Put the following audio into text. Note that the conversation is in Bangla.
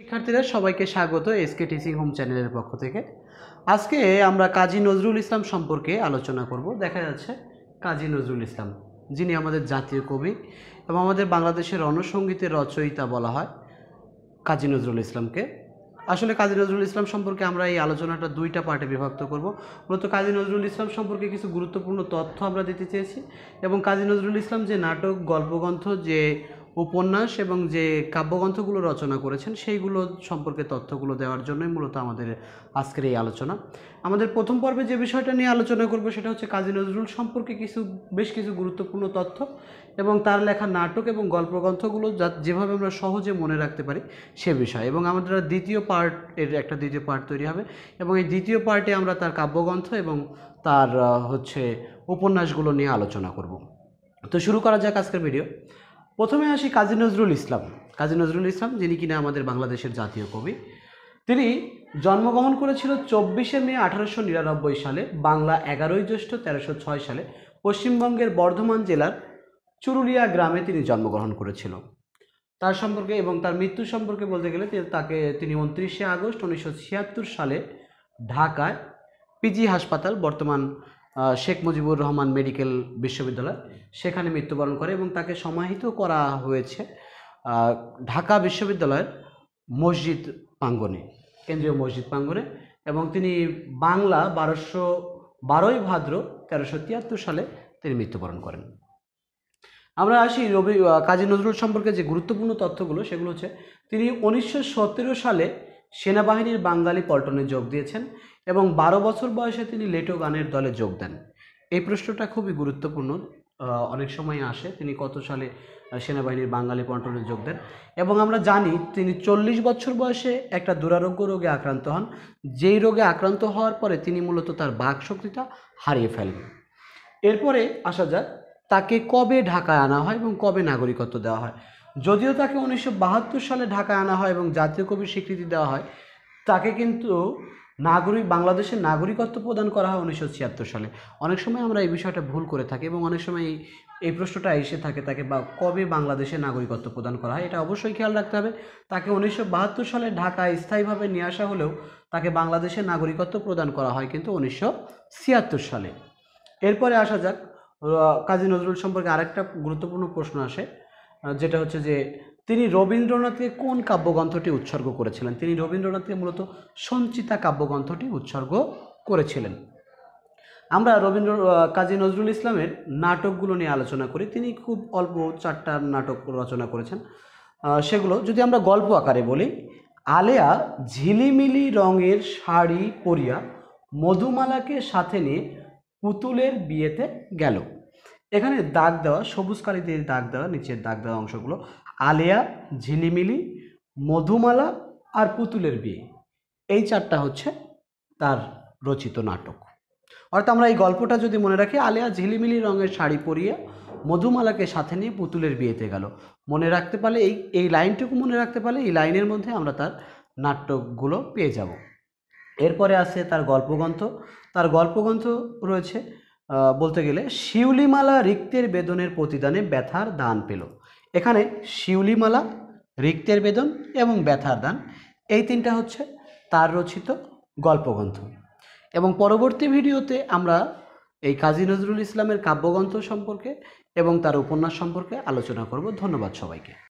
শিক্ষার্থীরা সবাইকে স্বাগত এসকে টিচিং হোম চ্যানেলের পক্ষ থেকে আজকে আমরা কাজী নজরুল ইসলাম সম্পর্কে আলোচনা করব দেখা যাচ্ছে কাজী নজরুল ইসলাম যিনি আমাদের জাতীয় কবি এবং আমাদের বাংলাদেশের রণসঙ্গীতের রচয়িতা বলা হয় কাজী নজরুল ইসলামকে আসলে কাজী নজরুল ইসলাম সম্পর্কে আমরা এই আলোচনাটা দুইটা পার্টে বিভক্ত করব মূলত কাজী নজরুল ইসলাম সম্পর্কে কিছু গুরুত্বপূর্ণ তথ্য আমরা দিতে চেয়েছি এবং কাজী নজরুল ইসলাম যে নাটক গল্পগ্রন্থ যে উপন্যাস এবং যে কাব্যগ্রন্থগুলো রচনা করেছেন সেইগুলো সম্পর্কে তথ্যগুলো দেওয়ার জন্যই মূলত আমাদের আজকের এই আলোচনা আমাদের প্রথম পর্বে যে বিষয়টা নিয়ে আলোচনা করব সেটা হচ্ছে কাজী নজরুল সম্পর্কে কিছু বেশ কিছু গুরুত্বপূর্ণ তথ্য এবং তার লেখা নাটক এবং গল্পগ্রন্থগুলো যা যেভাবে আমরা সহজে মনে রাখতে পারি সে বিষয় এবং আমাদের দ্বিতীয় পার্ট এর একটা দ্বিতীয় পার্ট তৈরি হবে এবং এই দ্বিতীয় পার্টে আমরা তার কাব্যগ্রন্থ এবং তার হচ্ছে উপন্যাসগুলো নিয়ে আলোচনা করব তো শুরু করা যাক আজকের ভিডিও প্রথমে আসি কাজী নজরুল ইসলাম কাজী নজরুল ইসলাম যিনি কিনা আমাদের বাংলাদেশের জাতীয় কবি তিনি জন্মগ্রহণ করেছিল চব্বিশে মে আঠারোশো নিরানব্বই সালে বাংলা এগারোই জ্যৈষ্ঠ তেরোশো ছয় সালে পশ্চিমবঙ্গের বর্ধমান জেলার চুরুলিয়া গ্রামে তিনি জন্মগ্রহণ করেছিল তার সম্পর্কে এবং তার মৃত্যু সম্পর্কে বলতে গেলে তাকে তিনি উনত্রিশে আগস্ট উনিশশো ছিয়াত্তর সালে ঢাকায় পিজি হাসপাতাল বর্তমান শেখ মুজিবুর রহমান মেডিকেল বিশ্ববিদ্যালয় সেখানে মৃত্যুবরণ করে এবং তাকে সমাহিত করা হয়েছে ঢাকা বিশ্ববিদ্যালয়ের মসজিদ প্রাঙ্গনে কেন্দ্রীয় মসজিদ প্রাঙ্গনে এবং তিনি বাংলা বারোশো বারোই ভাদ্র তেরোশো তিয়াত্তর সালে তিনি মৃত্যুবরণ করেন আমরা আসি রবি কাজী নজরুল সম্পর্কে যে গুরুত্বপূর্ণ তথ্যগুলো সেগুলো হচ্ছে তিনি উনিশশো সালে সেনাবাহিনীর বাঙালি পল্টনে যোগ দিয়েছেন এবং বারো বছর বয়সে তিনি লেটো গানের দলে যোগ দেন এই প্রশ্নটা খুবই গুরুত্বপূর্ণ অনেক সময় আসে তিনি কত সালে সেনাবাহিনীর বাঙালি পল্টনে যোগ দেন এবং আমরা জানি তিনি চল্লিশ বছর বয়সে একটা দুরারোগ্য রোগে আক্রান্ত হন যেই রোগে আক্রান্ত হওয়ার পরে তিনি মূলত তার বাক শক্তিটা হারিয়ে ফেলেন এরপরে আসা যাক তাকে কবে ঢাকায় আনা হয় এবং কবে নাগরিকত্ব দেওয়া হয় যদিও তাকে উনিশশো সালে ঢাকায় আনা হয় এবং জাতীয় কবির স্বীকৃতি দেওয়া হয় তাকে কিন্তু নাগরিক বাংলাদেশের নাগরিকত্ব প্রদান করা হয় উনিশশো সালে অনেক সময় আমরা এই বিষয়টা ভুল করে থাকি এবং অনেক সময় এই প্রশ্নটা এসে থাকে তাকে বা কবে বাংলাদেশে নাগরিকত্ব প্রদান করা হয় এটা অবশ্যই খেয়াল রাখতে হবে তাকে উনিশশো সালে ঢাকায় স্থায়ীভাবে নিয়ে আসা হলেও তাকে বাংলাদেশের নাগরিকত্ব প্রদান করা হয় কিন্তু উনিশশো সালে এরপরে আসা যাক কাজী নজরুল সম্পর্কে আরেকটা গুরুত্বপূর্ণ প্রশ্ন আসে যেটা হচ্ছে যে তিনি রবীন্দ্রনাথকে কোন কাব্যগ্রন্থটি উৎসর্গ করেছিলেন তিনি রবীন্দ্রনাথকে মূলত সঞ্চিতা কাব্যগ্রন্থটি উৎসর্গ করেছিলেন আমরা রবীন্দ্র কাজী নজরুল ইসলামের নাটকগুলো নিয়ে আলোচনা করি তিনি খুব অল্প চারটা নাটক রচনা করেছেন সেগুলো যদি আমরা গল্প আকারে বলি আলেয়া ঝিলিমিলি রঙের শাড়ি পরিয়া মধুমালাকে সাথে নিয়ে পুতুলের বিয়েতে গেল এখানে দাগ দেওয়া সবুজ কালি দিয়ে দাগ দেওয়া নিচের দাগ দেওয়া অংশগুলো আলিয়া ঝিলিমিলি মধুমালা আর পুতুলের বিয়ে এই চারটা হচ্ছে তার রচিত নাটক অর্থাৎ আমরা এই গল্পটা যদি মনে রাখি আলিয়া ঝিলিমিলি রঙের শাড়ি পরিয়ে মধুমালাকে সাথে নিয়ে পুতুলের বিয়েতে গেল মনে রাখতে পারলে এই এই লাইনটুকু মনে রাখতে পারলে এই লাইনের মধ্যে আমরা তার নাটকগুলো পেয়ে যাব এরপরে আছে তার গল্পগ্রন্থ তার গল্পগ্রন্থ রয়েছে বলতে গেলে শিউলিমালা রিক্তের বেদনের প্রতিদানে ব্যথার দান পেল এখানে শিউলিমালা রিক্তের বেদন এবং ব্যথার দান এই তিনটা হচ্ছে তার রচিত গল্পগ্রন্থ এবং পরবর্তী ভিডিওতে আমরা এই কাজী নজরুল ইসলামের কাব্যগ্রন্থ সম্পর্কে এবং তার উপন্যাস সম্পর্কে আলোচনা করব ধন্যবাদ সবাইকে